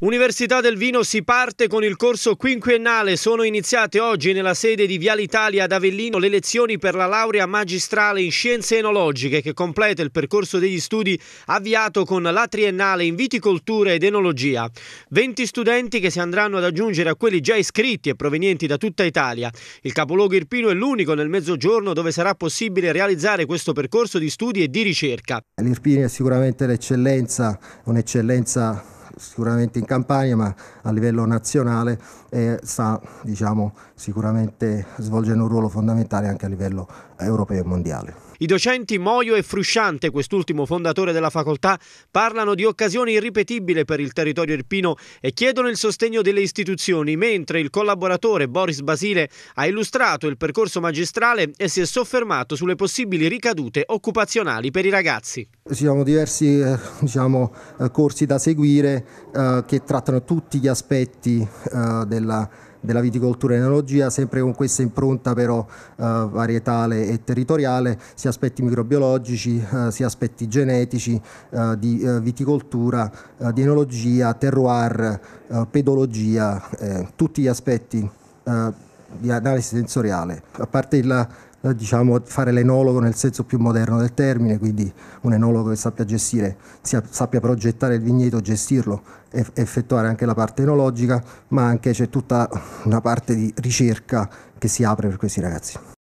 Università del Vino si parte con il corso quinquennale. Sono iniziate oggi nella sede di Viale Italia ad Avellino le lezioni per la laurea magistrale in scienze enologiche che completa il percorso degli studi avviato con la triennale in viticoltura ed enologia. 20 studenti che si andranno ad aggiungere a quelli già iscritti e provenienti da tutta Italia. Il capoluogo irpino è l'unico nel mezzogiorno dove sarà possibile realizzare questo percorso di studi e di ricerca. L'Irpino è sicuramente l'eccellenza, un'eccellenza sicuramente in Campania, ma a livello nazionale eh, sta diciamo, sicuramente svolgendo un ruolo fondamentale anche a livello europeo e mondiale. I docenti Moio e Frusciante, quest'ultimo fondatore della facoltà, parlano di occasioni irripetibili per il territorio irpino e chiedono il sostegno delle istituzioni, mentre il collaboratore Boris Basile ha illustrato il percorso magistrale e si è soffermato sulle possibili ricadute occupazionali per i ragazzi. Ci sono diciamo, diversi eh, diciamo, eh, corsi da seguire eh, che trattano tutti gli aspetti eh, della, della, viticoltura in analogia, sempre con questa impronta però eh, varietale e territoriale, sia aspetti microbiologici, eh, sia aspetti genetici di viticoltura, di enologia, terroir, pedologia, tutti gli aspetti di analisi sensoriale. A parte il, eh, diciamo, fare l'enologo nel senso più moderno del termine, quindi un enologo che sappia gestire, sia, sappia progettare il vigneto, gestirlo, e effettuare anche la parte enologica, ma anche c'è tutta una parte di ricerca che si apre per questi ragazzi.